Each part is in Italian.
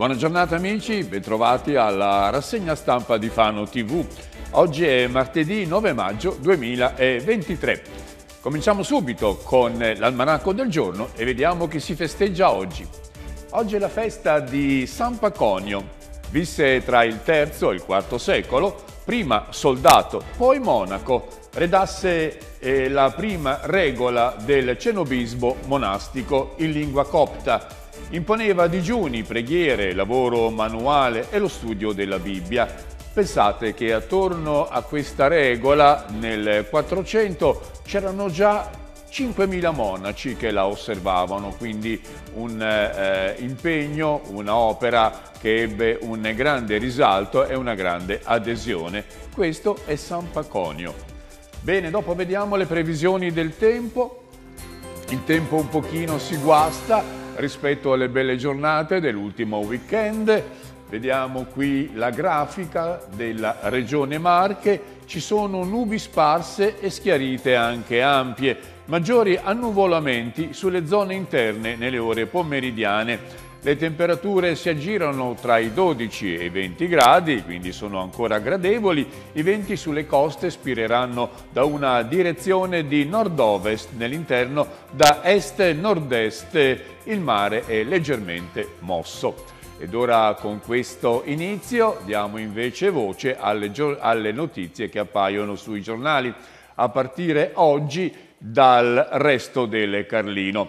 Buona giornata amici, bentrovati alla rassegna stampa di Fano TV. Oggi è martedì 9 maggio 2023. Cominciamo subito con l'almanacco del giorno e vediamo chi si festeggia oggi. Oggi è la festa di San Paconio. Visse tra il III e il IV secolo, prima soldato, poi monaco, redasse eh, la prima regola del cenobisbo monastico in lingua copta Imponeva digiuni, preghiere, lavoro manuale e lo studio della Bibbia. Pensate che attorno a questa regola nel 400 c'erano già 5.000 monaci che la osservavano, quindi un eh, impegno, un'opera che ebbe un grande risalto e una grande adesione. Questo è San Paconio. Bene, dopo vediamo le previsioni del tempo. Il tempo un pochino si guasta, rispetto alle belle giornate dell'ultimo weekend. Vediamo qui la grafica della regione Marche, ci sono nubi sparse e schiarite anche ampie, maggiori annuvolamenti sulle zone interne nelle ore pomeridiane le temperature si aggirano tra i 12 e i 20 gradi, quindi sono ancora gradevoli. I venti sulle coste spireranno da una direzione di nord-ovest, nell'interno da est-nord-est. Il mare è leggermente mosso. Ed ora con questo inizio diamo invece voce alle, alle notizie che appaiono sui giornali, a partire oggi dal resto del Carlino.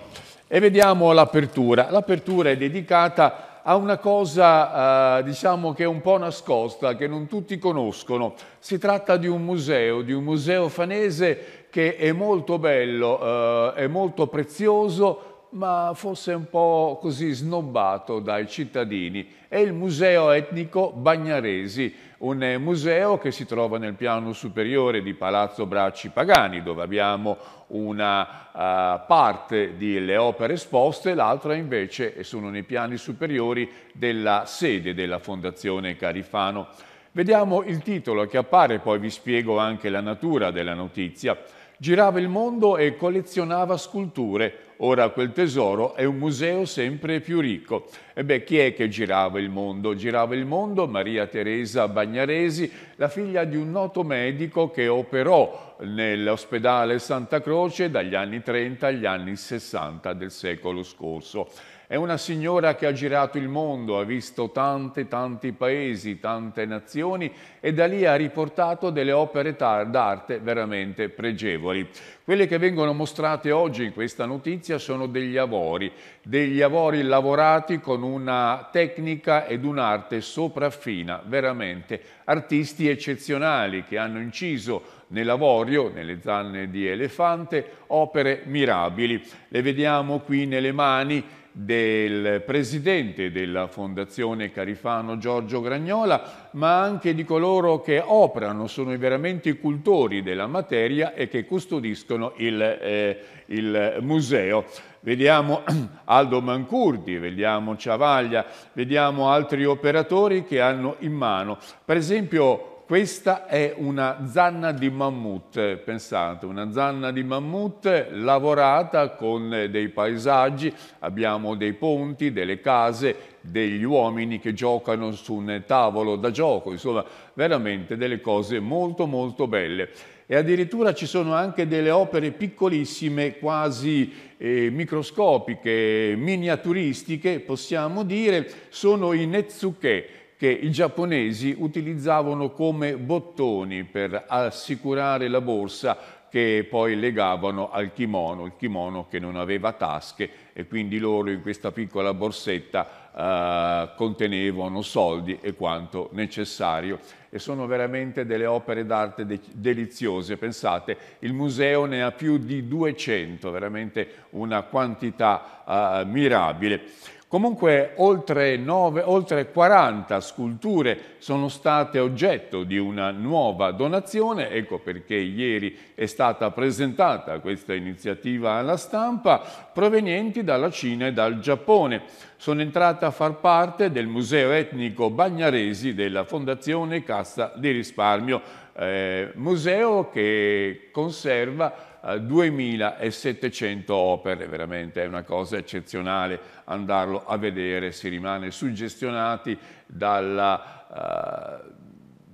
E vediamo l'apertura. L'apertura è dedicata a una cosa eh, diciamo che è un po' nascosta, che non tutti conoscono. Si tratta di un museo, di un museo fanese che è molto bello, eh, è molto prezioso, ma forse un po' così snobbato dai cittadini. È il Museo Etnico Bagnaresi, un eh, museo che si trova nel piano superiore di Palazzo Bracci Pagani, dove abbiamo una uh, parte delle opere esposte, l'altra invece eh, sono nei piani superiori della sede della Fondazione Carifano. Vediamo il titolo che appare, poi vi spiego anche la natura della notizia. Girava il mondo e collezionava sculture. Ora quel tesoro è un museo sempre più ricco. E beh, chi è che girava il mondo? Girava il mondo Maria Teresa Bagnaresi, la figlia di un noto medico che operò nell'ospedale Santa Croce dagli anni 30 agli anni 60 del secolo scorso. È una signora che ha girato il mondo, ha visto tanti, tanti paesi, tante nazioni e da lì ha riportato delle opere d'arte veramente pregevoli. Quelle che vengono mostrate oggi in questa notizia sono degli avori, degli avori lavorati con una tecnica ed un'arte sopraffina, veramente artisti eccezionali che hanno inciso nell'avorio, nelle zanne di elefante, opere mirabili. Le vediamo qui nelle mani del presidente della Fondazione Carifano Giorgio Gragnola, ma anche di coloro che operano, sono i veramente cultori della materia e che custodiscono il, eh, il museo. Vediamo Aldo Mancurdi, vediamo Ciavaglia, vediamo altri operatori che hanno in mano, per esempio questa è una zanna di mammut, eh, pensate, una zanna di mammut lavorata con eh, dei paesaggi, abbiamo dei ponti, delle case, degli uomini che giocano su un tavolo da gioco, insomma veramente delle cose molto molto belle. E addirittura ci sono anche delle opere piccolissime, quasi eh, microscopiche, miniaturistiche, possiamo dire, sono i Netsuke, che i giapponesi utilizzavano come bottoni per assicurare la borsa che poi legavano al kimono, il kimono che non aveva tasche e quindi loro in questa piccola borsetta eh, contenevano soldi e quanto necessario. E sono veramente delle opere d'arte de deliziose, pensate, il museo ne ha più di 200, veramente una quantità eh, mirabile. Comunque oltre, 9, oltre 40 sculture sono state oggetto di una nuova donazione, ecco perché ieri è stata presentata questa iniziativa alla stampa, provenienti dalla Cina e dal Giappone. Sono entrate a far parte del Museo Etnico Bagnaresi della Fondazione Cassa di Risparmio, eh, museo che conserva 2700 eh, opere, veramente è una cosa eccezionale andarlo a vedere, si rimane suggestionati dalla... Uh,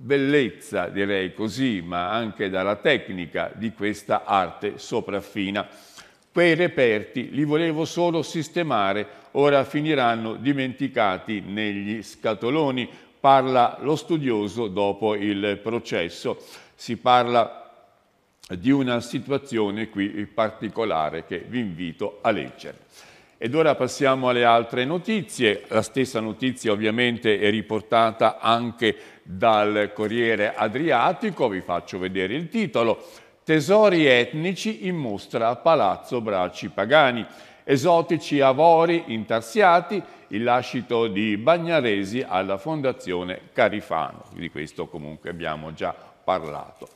bellezza, direi così, ma anche dalla tecnica di questa arte sopraffina. Quei reperti li volevo solo sistemare, ora finiranno dimenticati negli scatoloni, parla lo studioso dopo il processo. Si parla di una situazione qui particolare che vi invito a leggere. Ed ora passiamo alle altre notizie. La stessa notizia ovviamente è riportata anche dal Corriere Adriatico, vi faccio vedere il titolo. Tesori etnici in mostra a Palazzo Bracci Pagani. Esotici avori intarsiati, il lascito di Bagnaresi alla Fondazione Carifano. Di questo comunque abbiamo già parlato.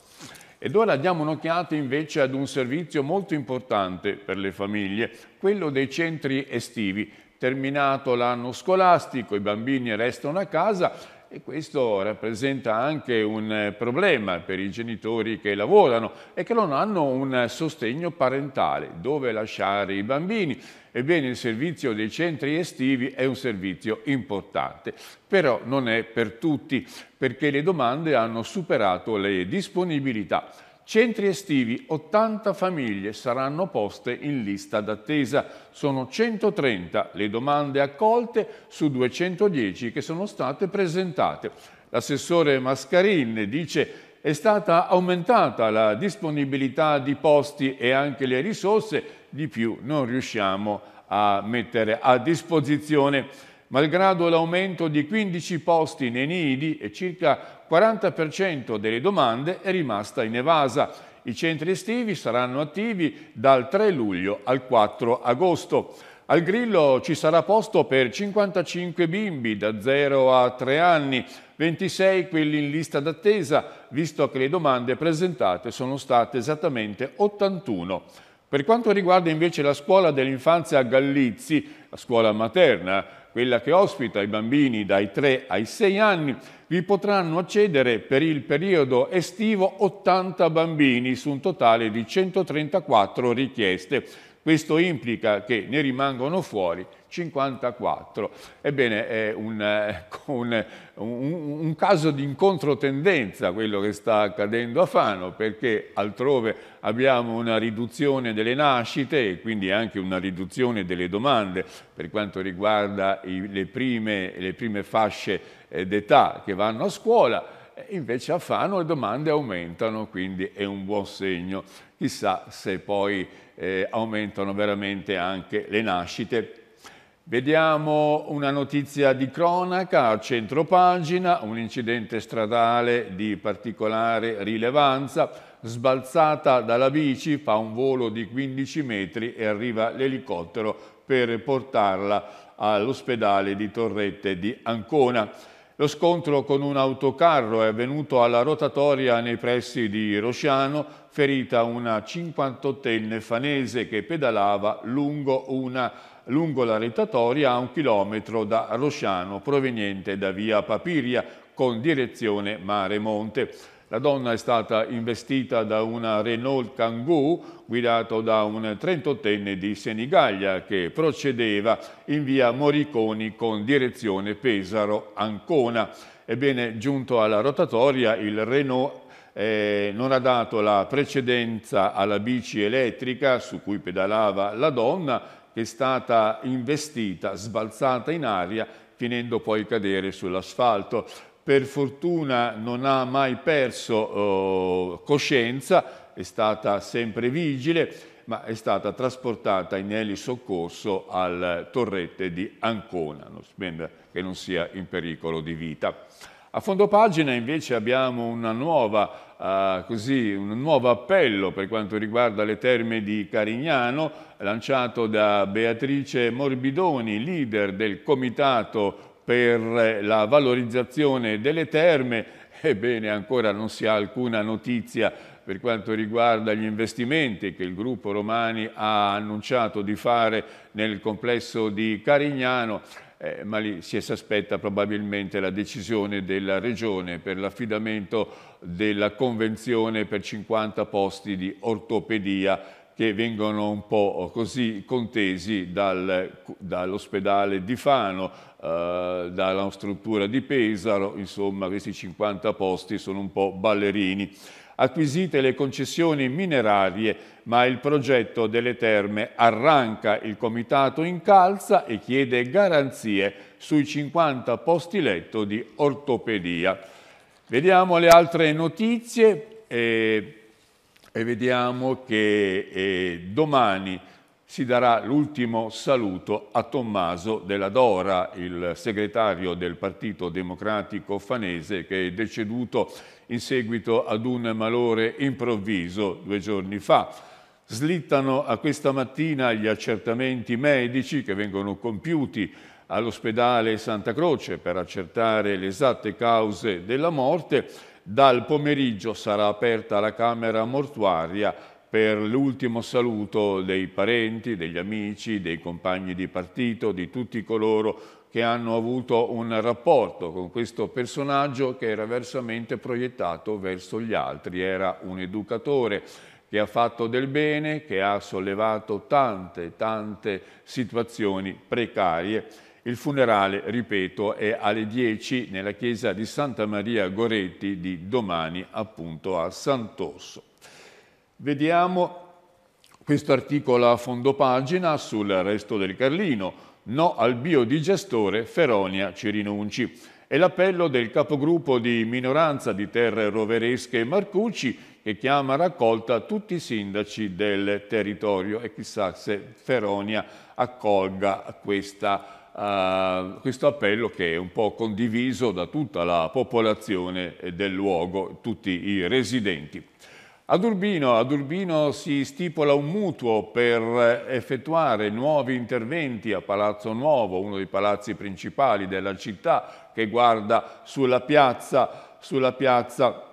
Ed ora diamo un'occhiata invece ad un servizio molto importante per le famiglie, quello dei centri estivi. Terminato l'anno scolastico, i bambini restano a casa, e questo rappresenta anche un eh, problema per i genitori che lavorano e che non hanno un sostegno parentale, dove lasciare i bambini. Ebbene, il servizio dei centri estivi è un servizio importante, però non è per tutti, perché le domande hanno superato le disponibilità. Centri estivi, 80 famiglie saranno poste in lista d'attesa. Sono 130 le domande accolte su 210 che sono state presentate. L'assessore Mascarin dice è stata aumentata la disponibilità di posti e anche le risorse, di più non riusciamo a mettere a disposizione. Malgrado l'aumento di 15 posti nei nidi e circa 40% delle domande è rimasta in evasa. I centri estivi saranno attivi dal 3 luglio al 4 agosto. Al Grillo ci sarà posto per 55 bimbi da 0 a 3 anni, 26 quelli in lista d'attesa, visto che le domande presentate sono state esattamente 81. Per quanto riguarda invece la scuola dell'infanzia a Gallizzi, la scuola materna, quella che ospita i bambini dai 3 ai 6 anni, vi potranno accedere per il periodo estivo 80 bambini su un totale di 134 richieste, questo implica che ne rimangono fuori 54. Ebbene, è un, un, eh, un, un caso di incontrotendenza quello che sta accadendo a Fano, perché altrove abbiamo una riduzione delle nascite e quindi anche una riduzione delle domande per quanto riguarda i, le, prime, le prime fasce eh, d'età che vanno a scuola invece a Fano le domande aumentano, quindi è un buon segno. Chissà se poi eh, aumentano veramente anche le nascite. Vediamo una notizia di cronaca a centro pagina, un incidente stradale di particolare rilevanza, sbalzata dalla bici, fa un volo di 15 metri e arriva l'elicottero per portarla all'ospedale di Torrette di Ancona. Lo scontro con un autocarro è avvenuto alla rotatoria nei pressi di Rosciano, ferita una 58enne fanese che pedalava lungo, una, lungo la retatoria a un chilometro da Rosciano, proveniente da via Papiria, con direzione Mare Monte. La donna è stata investita da una Renault Kangoo guidato da un 38enne di Senigallia che procedeva in via Moriconi con direzione Pesaro-Ancona. Ebbene, giunto alla rotatoria, il Renault eh, non ha dato la precedenza alla bici elettrica su cui pedalava la donna, che è stata investita, sbalzata in aria, finendo poi cadere sull'asfalto. Per fortuna non ha mai perso eh, coscienza, è stata sempre vigile ma è stata trasportata in eli soccorso al torrette di Ancona, non sembra che non sia in pericolo di vita. A fondo pagina invece abbiamo nuova, uh, così, un nuovo appello per quanto riguarda le terme di Carignano, lanciato da Beatrice Morbidoni, leader del Comitato per la valorizzazione delle terme. Ebbene, ancora non si ha alcuna notizia per quanto riguarda gli investimenti che il gruppo Romani ha annunciato di fare nel complesso di Carignano, eh, ma lì si aspetta probabilmente la decisione della Regione per l'affidamento della convenzione per 50 posti di ortopedia che vengono un po' così contesi dal, dall'ospedale di Fano, eh, dalla struttura di Pesaro, insomma questi 50 posti sono un po' ballerini acquisite le concessioni minerarie, ma il progetto delle terme arranca, il comitato incalza e chiede garanzie sui 50 posti letto di ortopedia. Vediamo le altre notizie e, eh, e vediamo che eh, domani si darà l'ultimo saluto a Tommaso della Dora, il segretario del Partito Democratico Fanese che è deceduto in seguito ad un malore improvviso due giorni fa. Slittano a questa mattina gli accertamenti medici che vengono compiuti all'ospedale Santa Croce per accertare le esatte cause della morte. Dal pomeriggio sarà aperta la camera mortuaria per l'ultimo saluto dei parenti, degli amici, dei compagni di partito, di tutti coloro che hanno avuto un rapporto con questo personaggio che era versamente proiettato verso gli altri. Era un educatore che ha fatto del bene, che ha sollevato tante, tante situazioni precarie. Il funerale, ripeto, è alle 10 nella chiesa di Santa Maria Goretti di domani appunto a Sant'Orso. Vediamo questo articolo a fondo pagina sul resto del Carlino. No al biodigestore, Feronia ci rinunci. È l'appello del capogruppo di minoranza di Terre Roveresche Marcucci che chiama a raccolta tutti i sindaci del territorio e chissà se Feronia accolga questa, uh, questo appello che è un po' condiviso da tutta la popolazione del luogo, tutti i residenti. Ad Urbino, ad Urbino, si stipula un mutuo per effettuare nuovi interventi a Palazzo Nuovo, uno dei palazzi principali della città che guarda sulla piazza, sulla piazza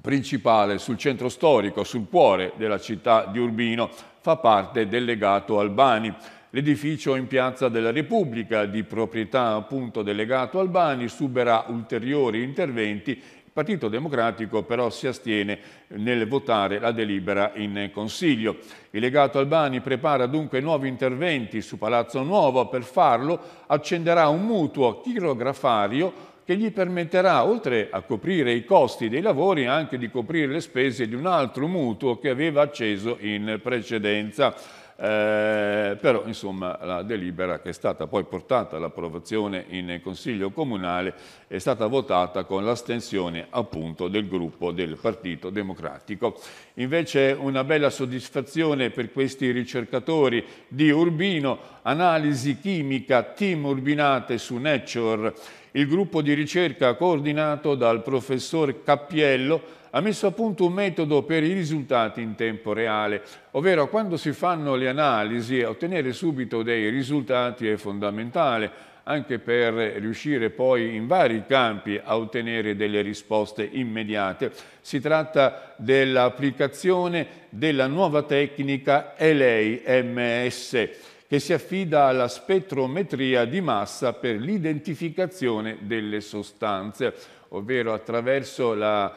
principale, sul centro storico, sul cuore della città di Urbino. Fa parte del legato Albani. L'edificio in Piazza della Repubblica, di proprietà appunto del legato Albani, subirà ulteriori interventi Partito Democratico però si astiene nel votare la delibera in Consiglio. Il legato Albani prepara dunque nuovi interventi su Palazzo Nuovo. Per farlo accenderà un mutuo chirografario che gli permetterà, oltre a coprire i costi dei lavori, anche di coprire le spese di un altro mutuo che aveva acceso in precedenza. Eh, però insomma la delibera che è stata poi portata all'approvazione in Consiglio Comunale è stata votata con l'astensione appunto del gruppo del Partito Democratico. Invece una bella soddisfazione per questi ricercatori di Urbino, analisi chimica, team Urbinate su Nature, il gruppo di ricerca coordinato dal professor Cappiello ha messo a punto un metodo per i risultati in tempo reale, ovvero quando si fanno le analisi ottenere subito dei risultati è fondamentale anche per riuscire poi in vari campi a ottenere delle risposte immediate. Si tratta dell'applicazione della nuova tecnica LEI-MS, che si affida alla spettrometria di massa per l'identificazione delle sostanze, ovvero attraverso la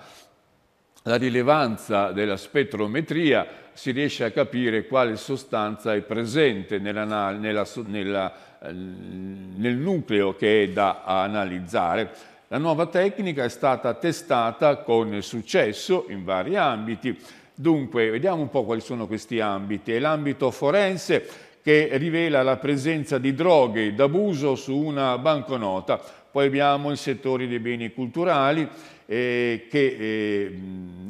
la rilevanza della spettrometria si riesce a capire quale sostanza è presente nella, nella, nella, eh, nel nucleo che è da analizzare. La nuova tecnica è stata testata con successo in vari ambiti. Dunque, vediamo un po' quali sono questi ambiti. È l'ambito forense che rivela la presenza di droghe d'abuso su una banconota poi abbiamo il settore dei beni culturali eh, che, eh,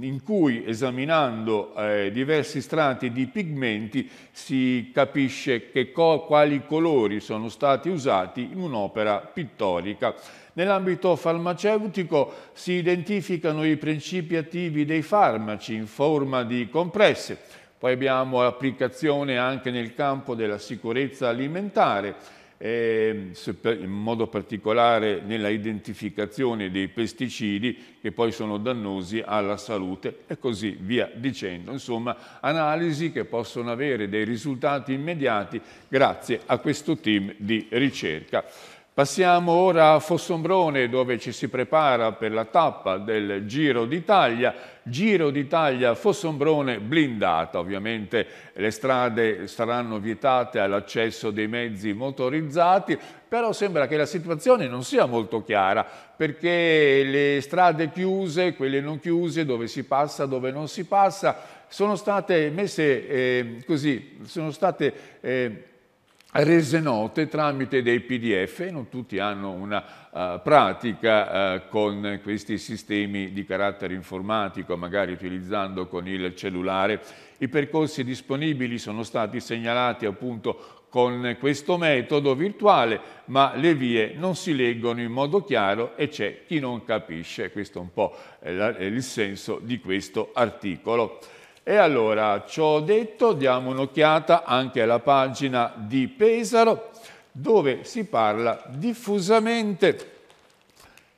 in cui esaminando eh, diversi strati di pigmenti si capisce co quali colori sono stati usati in un'opera pittorica. Nell'ambito farmaceutico si identificano i principi attivi dei farmaci in forma di compresse, poi abbiamo applicazione anche nel campo della sicurezza alimentare, in modo particolare nella identificazione dei pesticidi che poi sono dannosi alla salute e così via dicendo. Insomma, analisi che possono avere dei risultati immediati grazie a questo team di ricerca. Passiamo ora a Fossombrone dove ci si prepara per la tappa del Giro d'Italia. Giro d'Italia Fossombrone blindata, ovviamente le strade saranno vietate all'accesso dei mezzi motorizzati, però sembra che la situazione non sia molto chiara perché le strade chiuse, quelle non chiuse, dove si passa, dove non si passa, sono state messe eh, così, sono state... Eh, rese note tramite dei PDF, non tutti hanno una uh, pratica uh, con questi sistemi di carattere informatico, magari utilizzando con il cellulare. I percorsi disponibili sono stati segnalati appunto con questo metodo virtuale, ma le vie non si leggono in modo chiaro e c'è chi non capisce. Questo è un po' eh, il senso di questo articolo. E allora, ciò detto, diamo un'occhiata anche alla pagina di Pesaro, dove si parla diffusamente,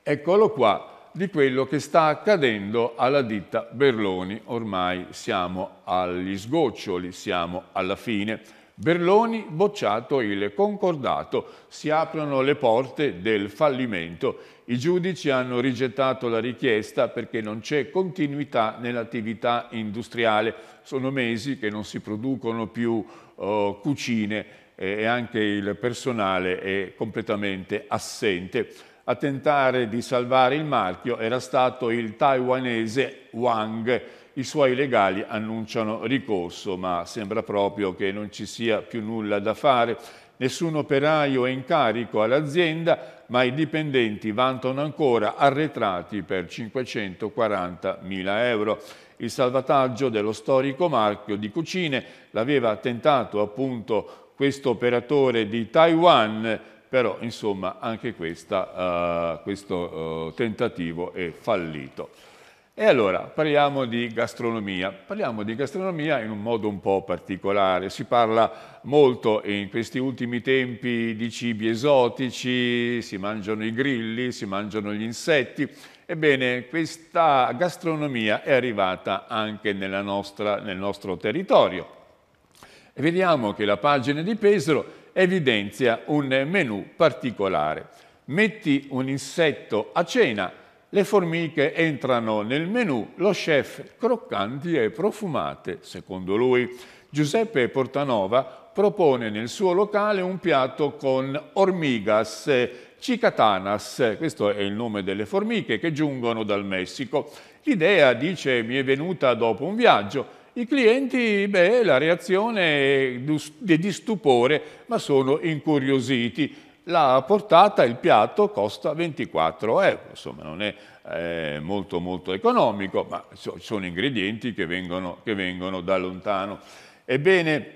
eccolo qua, di quello che sta accadendo alla ditta Berloni. Ormai siamo agli sgoccioli, siamo alla fine. Berloni bocciato il concordato, si aprono le porte del fallimento. I giudici hanno rigettato la richiesta perché non c'è continuità nell'attività industriale. Sono mesi che non si producono più eh, cucine eh, e anche il personale è completamente assente. A tentare di salvare il marchio era stato il taiwanese Wang, i suoi legali annunciano ricorso, ma sembra proprio che non ci sia più nulla da fare. Nessun operaio è in carico all'azienda, ma i dipendenti vantano ancora arretrati per 540.000 euro. Il salvataggio dello storico marchio di cucine l'aveva tentato appunto questo operatore di Taiwan, però insomma anche questa, uh, questo uh, tentativo è fallito. E allora parliamo di gastronomia. Parliamo di gastronomia in un modo un po' particolare. Si parla molto in questi ultimi tempi di cibi esotici, si mangiano i grilli, si mangiano gli insetti. Ebbene, questa gastronomia è arrivata anche nostra, nel nostro territorio. E vediamo che la pagina di Pesaro evidenzia un menù particolare. Metti un insetto a cena le formiche entrano nel menù, lo chef croccanti e profumate, secondo lui. Giuseppe Portanova propone nel suo locale un piatto con hormigas, cicatanas, questo è il nome delle formiche che giungono dal Messico. L'idea, dice, mi è venuta dopo un viaggio i clienti, beh, la reazione è di stupore, ma sono incuriositi la portata, il piatto costa 24 euro, insomma non è eh, molto molto economico, ma so, sono ingredienti che vengono, che vengono da lontano. Ebbene,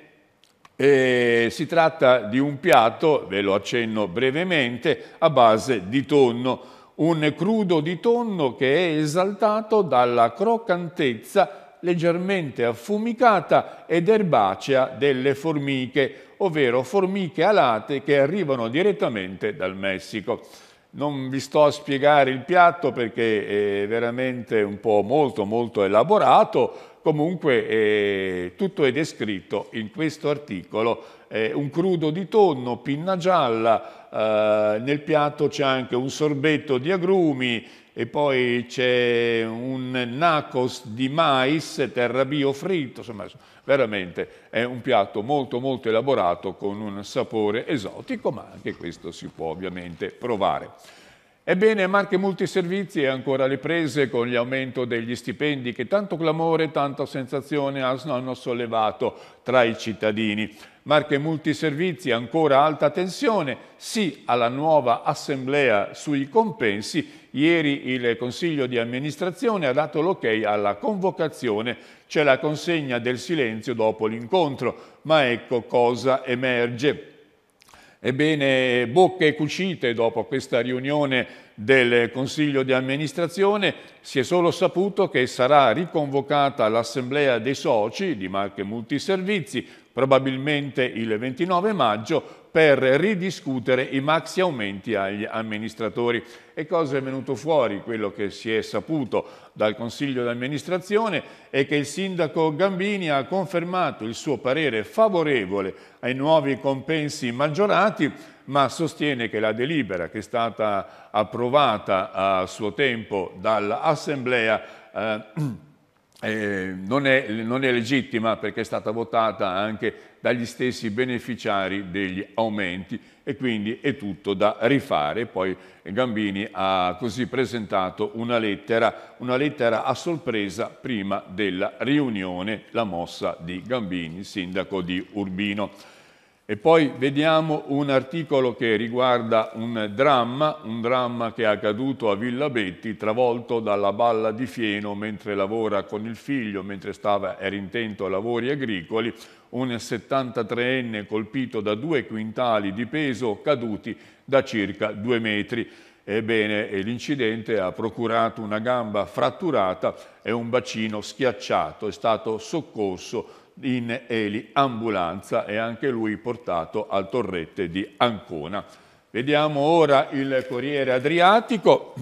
eh, si tratta di un piatto, ve lo accenno brevemente, a base di tonno, un crudo di tonno che è esaltato dalla croccantezza leggermente affumicata ed erbacea delle formiche, ovvero formiche alate che arrivano direttamente dal Messico. Non vi sto a spiegare il piatto perché è veramente un po' molto molto elaborato, comunque eh, tutto è descritto in questo articolo, eh, un crudo di tonno, pinna gialla, eh, nel piatto c'è anche un sorbetto di agrumi, e poi c'è un nacos di mais, terra bio fritto, insomma veramente è un piatto molto molto elaborato con un sapore esotico, ma anche questo si può ovviamente provare. Ebbene, Marche Multiservizi è ancora alle prese con l'aumento degli stipendi che tanto clamore e tanta sensazione hanno sollevato tra i cittadini. Marche Multiservizi ancora alta tensione, sì alla nuova assemblea sui compensi. Ieri il Consiglio di amministrazione ha dato l'ok ok alla convocazione, c'è la consegna del silenzio dopo l'incontro, ma ecco cosa emerge. Ebbene, bocche cucite dopo questa riunione del Consiglio di amministrazione, si è solo saputo che sarà riconvocata l'Assemblea dei Soci di Marche Multiservizi probabilmente il 29 maggio, per ridiscutere i maxi aumenti agli amministratori. E cosa è venuto fuori? Quello che si è saputo dal Consiglio d'amministrazione è che il sindaco Gambini ha confermato il suo parere favorevole ai nuovi compensi maggiorati, ma sostiene che la delibera che è stata approvata a suo tempo dall'Assemblea eh, eh, non, è, non, è, legittima perché è stata votata anche dagli stessi beneficiari degli aumenti e quindi è tutto da rifare. Poi Gambini ha così presentato una lettera, una lettera a sorpresa prima della riunione, la mossa di Gambini, sindaco di Urbino. E poi vediamo un articolo che riguarda un dramma, un dramma che è accaduto a Villa Betti, travolto dalla balla di fieno mentre lavora con il figlio, mentre stava, era intento a lavori agricoli, un 73enne colpito da due quintali di peso caduti da circa due metri. Ebbene, l'incidente ha procurato una gamba fratturata e un bacino schiacciato. È stato soccorso in Eli ambulanza e anche lui portato al torrette di Ancona. Vediamo ora il Corriere Adriatico.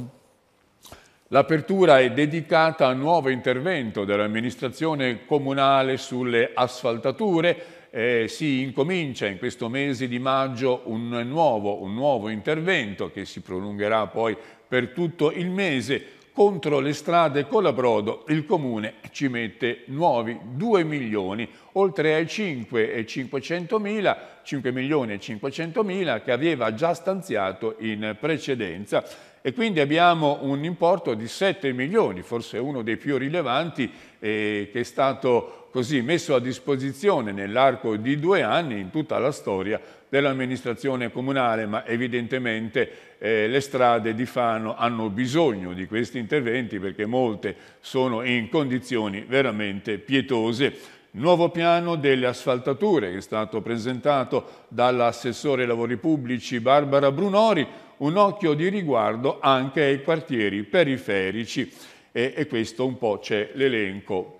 L'apertura è dedicata a un nuovo intervento dell'amministrazione comunale sulle asfaltature. Eh, si incomincia in questo mese di maggio un nuovo, un nuovo intervento che si prolungherà poi per tutto il mese contro le strade con la Brodo il Comune ci mette nuovi 2 milioni, oltre ai 5 mila, 5 milioni e 500 mila che aveva già stanziato in precedenza e quindi abbiamo un importo di 7 milioni, forse uno dei più rilevanti eh, che è stato così messo a disposizione nell'arco di due anni in tutta la storia dell'amministrazione comunale, ma evidentemente eh, le strade di Fano hanno bisogno di questi interventi perché molte sono in condizioni veramente pietose. Nuovo piano delle asfaltature che è stato presentato dall'assessore ai lavori pubblici Barbara Brunori, un occhio di riguardo anche ai quartieri periferici e, e questo un po' c'è l'elenco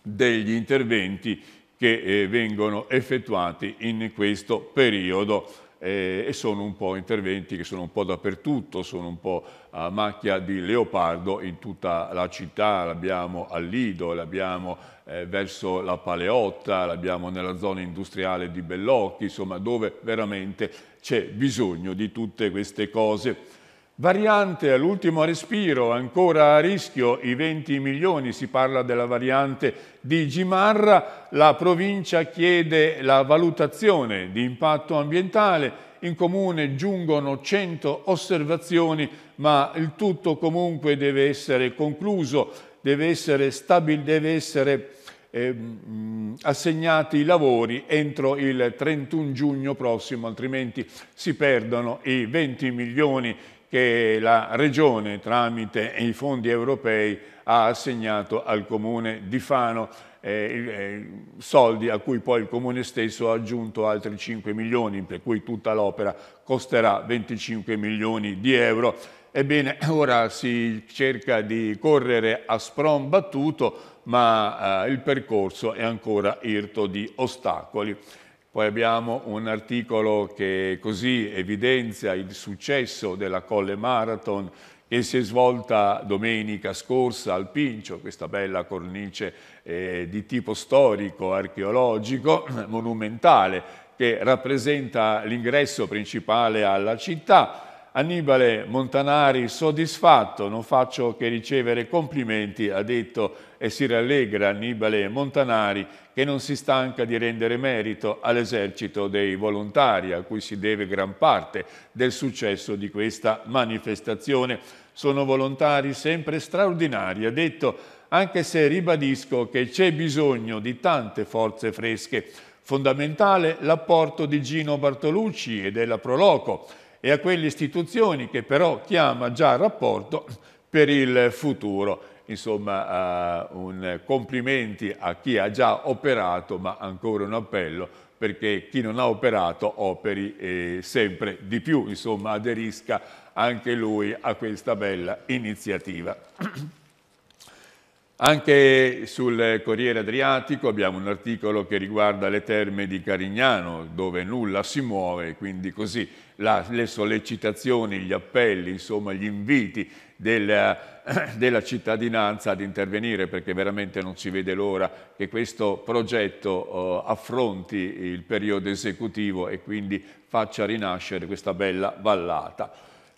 degli interventi che eh, vengono effettuati in questo periodo eh, e sono un po' interventi che sono un po' dappertutto, sono un po' a macchia di leopardo in tutta la città, l'abbiamo al Lido, l'abbiamo eh, verso la Paleotta, l'abbiamo nella zona industriale di Bellocchi, insomma dove veramente c'è bisogno di tutte queste cose. Variante all'ultimo respiro, ancora a rischio i 20 milioni, si parla della variante di Gimarra, la provincia chiede la valutazione di impatto ambientale, in comune giungono 100 osservazioni, ma il tutto comunque deve essere concluso, deve essere, stabil, deve essere ehm, assegnati i lavori entro il 31 giugno prossimo, altrimenti si perdono i 20 milioni che la Regione tramite i fondi europei ha assegnato al Comune di Fano eh, eh soldi a cui poi il Comune stesso ha aggiunto altri 5 milioni, per cui tutta l'opera costerà 25 milioni di euro. Ebbene, ora si cerca di correre a spron battuto, ma eh, il percorso è ancora irto di ostacoli. Poi abbiamo un articolo che così evidenzia il successo della Colle Marathon che si è svolta domenica scorsa al Pincio, questa bella cornice eh, di tipo storico, archeologico, monumentale, che rappresenta l'ingresso principale alla città. Annibale Montanari, soddisfatto, non faccio che ricevere complimenti, ha detto e si rallegra Annibale Montanari che non si stanca di rendere merito all'esercito dei volontari a cui si deve gran parte del successo di questa manifestazione. Sono volontari sempre straordinari, ha detto, anche se ribadisco che c'è bisogno di tante forze fresche. Fondamentale l'apporto di Gino Bartolucci e della Proloco, e a quelle istituzioni che però chiama già rapporto per il futuro insomma, uh, un complimenti a chi ha già operato, ma ancora un appello perché chi non ha operato operi eh, sempre di più, insomma, aderisca anche lui a questa bella iniziativa. Anche sul Corriere Adriatico abbiamo un articolo che riguarda le terme di Carignano, dove nulla si muove, quindi così la, le sollecitazioni, gli appelli, insomma gli inviti della, eh, della cittadinanza ad intervenire perché veramente non si vede l'ora che questo progetto eh, affronti il periodo esecutivo e quindi faccia rinascere questa bella vallata.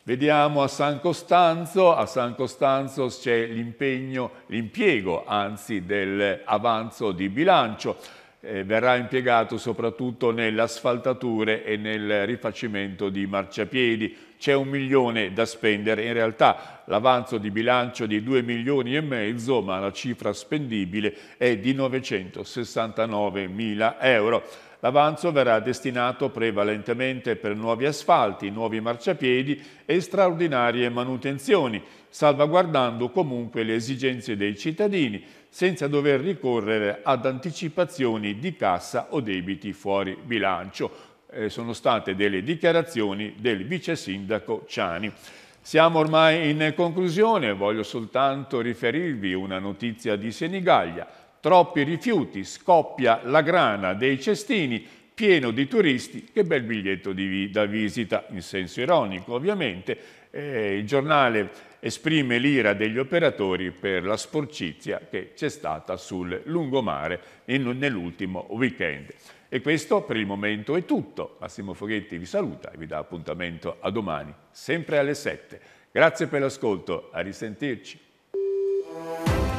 Vediamo a San Costanzo, a San Costanzo c'è l'impegno, l'impiego anzi dell'avanzo di bilancio eh, verrà impiegato soprattutto nelle asfaltature e nel rifacimento di marciapiedi. C'è un milione da spendere, in realtà l'avanzo di bilancio di 2 milioni e mezzo, ma la cifra spendibile è di 969 mila euro. L'avanzo verrà destinato prevalentemente per nuovi asfalti, nuovi marciapiedi e straordinarie manutenzioni, salvaguardando comunque le esigenze dei cittadini, senza dover ricorrere ad anticipazioni di cassa o debiti fuori bilancio. Eh, sono state delle dichiarazioni del vice sindaco Ciani. Siamo ormai in conclusione, voglio soltanto riferirvi una notizia di Senigallia. Troppi rifiuti, scoppia la grana dei cestini, pieno di turisti, che bel biglietto vi da visita, in senso ironico ovviamente. Eh, il giornale esprime l'ira degli operatori per la sporcizia che c'è stata sul lungomare nell'ultimo weekend. E questo per il momento è tutto. Massimo Foghetti vi saluta e vi dà appuntamento a domani, sempre alle 7. Grazie per l'ascolto, a risentirci.